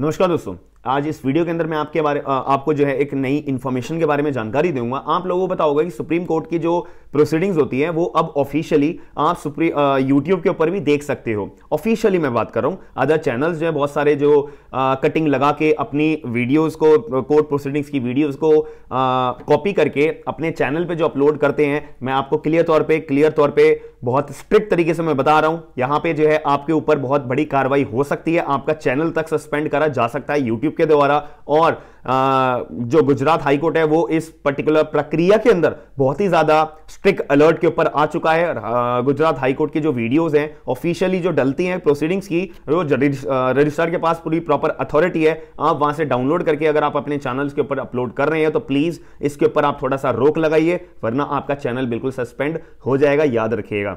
नमस्कार दोस्तों आज इस वीडियो के अंदर मैं आपके बारे आपको जो है एक नई इन्फॉर्मेशन के बारे में जानकारी दूंगा आप लोगों को पता होगा कि सुप्रीम कोर्ट की जो प्रोसीडिंग्स होती है वो अब ऑफिशियली आप सुप्री यूट्यूब के ऊपर भी देख सकते हो ऑफिशियली मैं बात कर रहा हूँ अदर चैनल्स जो है बहुत सारे जो आ, कटिंग लगा के अपनी वीडियोज़ को कोर्ट प्रोसीडिंग्स की वीडियोज़ को कॉपी करके अपने चैनल पर जो अपलोड करते हैं मैं आपको क्लियर तौर पर क्लियर तौर पर बहुत स्ट्रिक्ट तरीके से मैं बता रहा हूँ यहाँ पर जो है आपके ऊपर बहुत बड़ी कार्रवाई हो सकती है आपका चैनल तक सस्पेंड करा जा सकता है यूट्यूब यूट्यूब के द्वारा और आ, जो गुजरात हाईकोर्ट है वो इस पर्टिकुलर प्रक्रिया के अंदर बहुत ही ज्यादा स्ट्रिक्ट अलर्ट के ऊपर आ चुका है गुजरात हाईकोर्ट की जो वीडियोज हैं ऑफिशियली जो डलती हैं प्रोसीडिंग्स की वो रजिस्ट्रार के पास पूरी प्रॉपर अथॉरिटी है आप वहां से डाउनलोड करके अगर आप अपने चैनल के ऊपर अपलोड कर रहे हैं तो प्लीज इसके ऊपर आप थोड़ा सा रोक लगाइए वरना आपका चैनल बिल्कुल सस्पेंड हो जाएगा याद रखिएगा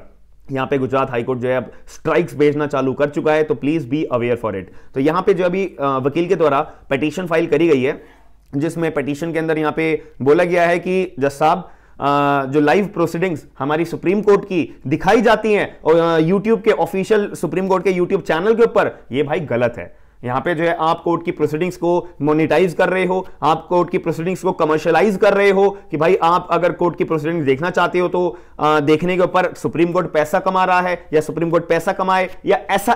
यहाँ पे गुजरात हाईकोर्ट जो है अब स्ट्राइक्स भेजना चालू कर चुका है तो please be aware for it तो यहाँ पे जो अभी वकील के द्वारा पटिशन फाइल करी गई है जिसमें पटिशन के अंदर यहाँ पे बोला गया है कि जज साहब जो लाइव प्रोसीडिंग्स हमारी सुप्रीम कोर्ट की दिखाई जाती हैं और यूट्यूब के ऑफिशियल सुप्रीम कोर्ट के यूट्यूब चैनल के ऊपर ये भाई गलत है यहाँ पे जो है आप कोर्ट की प्रोसीडिंग्स को मोनिटाइज कर रहे हो आप कोर्ट की प्रोसीडिंग्स को कमर्शलाइज कर रहे हो कि भाई आप अगर कोर्ट की प्रोसीडिंग्स देखना चाहते हो तो आ, देखने के ऊपर सुप्रीम कोर्ट पैसा कमा रहा है या सुप्रीम कोर्ट पैसा कमाए या ऐसा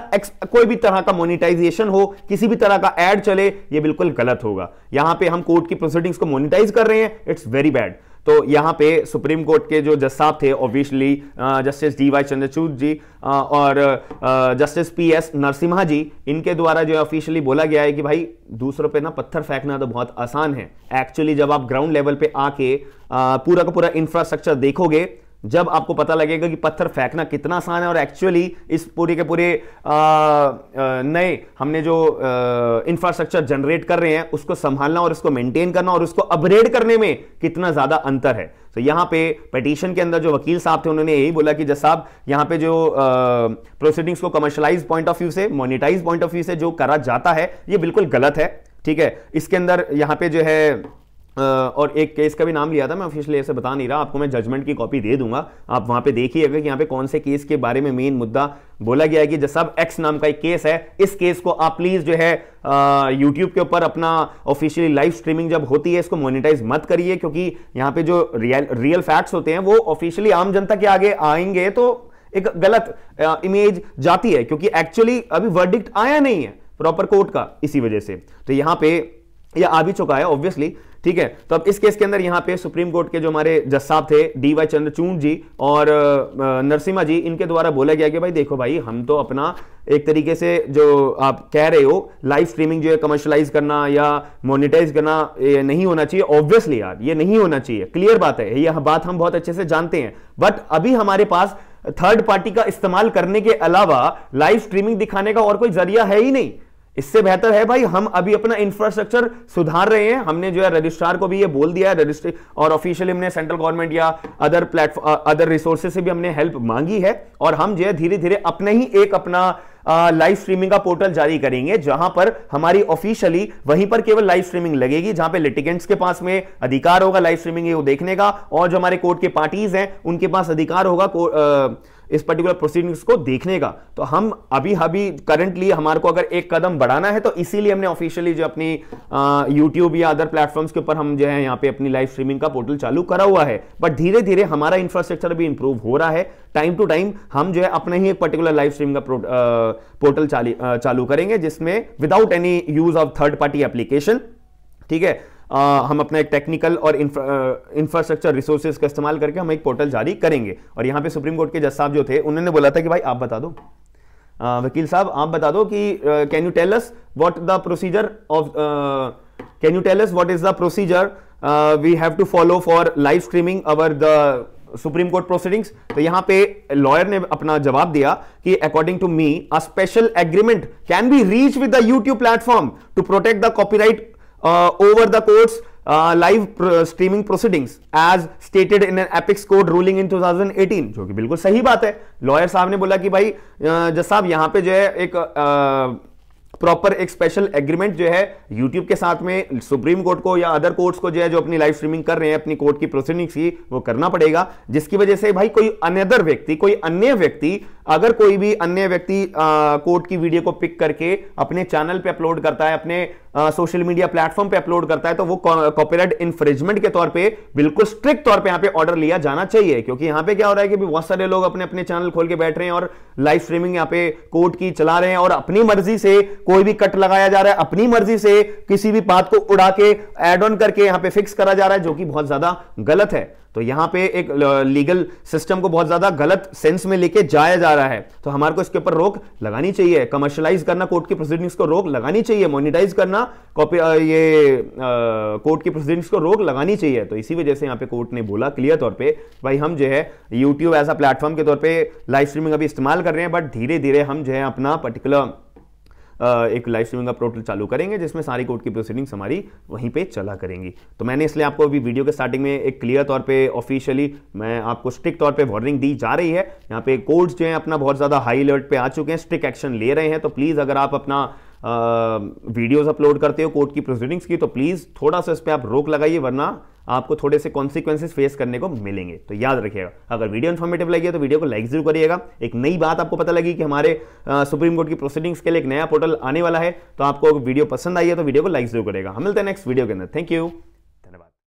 कोई भी तरह का मोनिटाइजेशन हो किसी भी तरह का एड चले ये बिल्कुल गलत होगा यहाँ पे हम कोर्ट की प्रोसीडिंग्स को मोनिटाइज कर रहे हैं इट्स वेरी बैड तो यहाँ पे सुप्रीम कोर्ट के जो जज साहब थे obviously justice D Y Chandrachud ji और justice P S Narasimha ji इनके द्वारा जो ऑफिशियली बोला गया है कि भाई दूसरों पे ना पत्थर फेंकना तो बहुत आसान है एक्चुअली जब आप ग्राउंड लेवल पे आके पूरा का पूरा इंफ्रास्ट्रक्चर देखोगे जब आपको पता लगेगा कि पत्थर फेंकना कितना आसान है और एक्चुअली इस पूरे के पूरे नए हमने जो इंफ्रास्ट्रक्चर जनरेट कर रहे हैं उसको संभालना और उसको मेंटेन करना और उसको अपग्रेड करने में कितना ज़्यादा अंतर है तो so, यहाँ पे पटिशन के अंदर जो वकील साहब थे उन्होंने यही बोला कि जैसा साहब यहाँ पे जो प्रोसीडिंग्स को कमर्शलाइज पॉइंट ऑफ व्यू से मोनिटाइज पॉइंट ऑफ व्यू से जो करा जाता है ये बिल्कुल गलत है ठीक है इसके अंदर यहाँ पे जो है और एक केस का भी नाम लिया था मैं ऑफिशियली ऐसे बता नहीं रहा आपको मैं जजमेंट की कॉपी दे दूंगा आप वहां पे देखिए कि यहाँ पे कौन से केस के बारे में मेन मुद्दा बोला गया है कि जैसा एक्स नाम का एक केस है इस केस को आप प्लीज जो है यूट्यूब के ऊपर अपना ऑफिशियली लाइव स्ट्रीमिंग जब होती है इसको मोनिटाइज मत करिए क्योंकि यहाँ पे जो रियल रियल फैक्ट्स होते हैं वो ऑफिशियली आम जनता के आगे आएंगे तो एक गलत इमेज जाती है क्योंकि एक्चुअली अभी वर्डिक्ट आया नहीं है प्रॉपर कोर्ट का इसी वजह से तो यहाँ पे या आ भी चुका है ऑब्वियसली ठीक है तो अब इस केस के अंदर यहाँ पे सुप्रीम कोर्ट के जो हमारे जज साहब थे डी वाई चंद्रचूड जी और नरसिम्हा जी इनके द्वारा बोला गया कि भाई देखो भाई हम तो अपना एक तरीके से जो आप कह रहे हो लाइव स्ट्रीमिंग जो है कमर्शलाइज करना या मोनिटाइज करना ये नहीं होना चाहिए ऑब्वियसली यार ये नहीं होना चाहिए क्लियर बात है यह बात हम बहुत अच्छे से जानते हैं बट अभी हमारे पास थर्ड पार्टी का इस्तेमाल करने के अलावा लाइव स्ट्रीमिंग दिखाने का और कोई जरिया है ही नहीं इससे बेहतर है भाई हम अभी अपना इंफ्रास्ट्रक्चर सुधार रहे हैं हमने जो है रजिस्ट्रार को भी ये बोल दिया है रजिस्ट्री और ऑफिशियली हमने सेंट्रल गवर्नमेंट या अदर प्लेटफॉर्म अदर रिसोर्सेज से भी हमने हेल्प मांगी है और हम जो है धीरे धीरे अपने ही एक अपना लाइव uh, स्ट्रीमिंग का पोर्टल जारी करेंगे जहां पर हमारी ऑफिशियली वहीं पर केवल लाइव स्ट्रीमिंग लगेगी जहां पे लिटिगेंट्स के पास में अधिकार होगा लाइव स्ट्रीमिंग ये वो देखने का और जो हमारे कोर्ट के पार्टीज हैं उनके पास अधिकार होगा uh, इस पर्टिकुलर प्रोसीडिंग्स को देखने का तो हम अभी अभी करंटली हमारे को अगर एक कदम बढ़ाना है तो इसीलिए हमने ऑफिशियली जो अपनी यूट्यूब या अदर प्लेटफॉर्म्स के ऊपर हम जो है यहाँ पे अपनी लाइव स्ट्रीमिंग का पोर्टल चालू करा हुआ है बट धीरे धीरे हमारा इंफ्रास्ट्रक्चर भी इंप्रूव हो रहा है टाइम टू टाइम हम जो है अपने ही एक पर्टिकुलर लाइव स्ट्रीम का पोर्टल चालू करेंगे जिसमें without any use of third party application ठीक है हम अपना एक टेक्निकल और इंफ्रास्ट्रक्चर रिसोर्सेज का इस्तेमाल करके हम एक पोर्टल जारी करेंगे और यहाँ पे सुप्रीम कोर्ट के जज साहब जो थे उन्होंने बोला था कि भाई आप बता दो वकील साहब आप बता दो कि can you tell us what the procedure of can you tell us what is the procedure we have to follow for live streaming our the Supreme Court proceedings तो यहां पे लॉयर ने अपना जवाब दिया कि according to me a special agreement can be reach with the YouTube platform to protect the copyright Uh, over the court's live streaming proceedings as stated in apex court ruling in 2018 जो कि बिल्कुल सही बात है lawyer साहब ने बोला कि भाई uh, जज साहब यहां पे जो है एक प्रॉपर uh, एक स्पेशल एग्रीमेंट जो है यूट्यूब के साथ में सुप्रीम कोर्ट को या अदर कोर्ट्स को जो है जो अपनी लाइव स्ट्रीमिंग कर रहे हैं अपनी कोर्ट की प्रोसीडिंग्स की वो करना पड़ेगा जिसकी वजह से भाई कोई अनदर व्यक्ति कोई अन्य व्यक्ति अगर कोई भी अन्य व्यक्ति कोर्ट की वीडियो को पिक करके अपने चैनल पे अपलोड करता है अपने सोशल मीडिया प्लेटफॉर्म पे अपलोड करता है तो वो कॉपीराइट इन्फ्रिजमेंट के तौर पे बिल्कुल स्ट्रिक्ट तौर पे यहाँ पे ऑर्डर लिया जाना चाहिए क्योंकि यहाँ पे क्या हो रहा है कि बहुत सारे लोग अपने अपने चैनल खोल के बैठ रहे हैं और लाइव स्ट्रीमिंग यहाँ पे कोर्ट की चला रहे हैं और अपनी मर्जी से कोई भी कट लगाया जा रहा है अपनी मर्जी से किसी भी बात को उड़ा के एड ऑन करके यहाँ पे फिक्स करा जा रहा है जो कि बहुत ज्यादा गलत है तो यहाँ पे एक लीगल सिस्टम को बहुत ज्यादा गलत सेंस में लेके जाया जा रहा है रहा है तो हमारे को इसके ऊपर रोक लगानी चाहिए कमर्शलाइज करना कोर्ट की प्रोसीडिंग्स को रोक लगानी चाहिए मोनिटाइज करना कॉपी ये कोर्ट की प्रोसीडिंग्स को रोक लगानी चाहिए तो इसी वजह से यहाँ पे कोर्ट ने बोला क्लियर तौर पर भाई हम जो है यूट्यूब एज अ प्लेटफॉर्म के तौर पर लाइव स्ट्रीमिंग अभी इस्तेमाल कर रहे हैं बट धीरे धीरे हम जो है अपना पर्टिकुलर एक लाइव स्ट्रीमिंग का पोर्टल चालू करेंगे जिसमें सारी कोर्ट की प्रोसीडिंग्स हमारी वहीं पर चला करेंगी तो मैंने इसलिए आपको अभी वीडियो के स्टार्टिंग में एक क्लियर तौर पर ऑफिशियली मैं आपको स्ट्रिक्ट तौर पर वार्निंग दी जा रही है यहाँ पे कोर्ट्स जो है अपना बहुत ज़्यादा हाई अलर्ट पर आ चुके हैं स्ट्रिक्ट एक्शन ले रहे हैं तो प्लीज़ अगर आप अपना वीडियोज़ अपलोड करते हो कोर्ट की प्रोसीडिंग्स की तो प्लीज़ थोड़ा सा इस पर आप रोक लगाइए वरना आपको थोड़े से कॉन्सिक्वेंसेज फेस करने को मिलेंगे तो याद रखिएगा अगर वीडियो इन्फॉर्मेटिव लगी तो वीडियो को लाइक जरूर करिएगा एक नई बात आपको पता लगी कि हमारे सुप्रीम कोर्ट की प्रोसीडिंग्स के लिए एक नया पोर्टल आने वाला है तो आपको वीडियो पसंद आई है तो वीडियो को लाइक जरूर करेगा हम मिलते हैं नेक्स्ट वीडियो के अंदर थैंक यू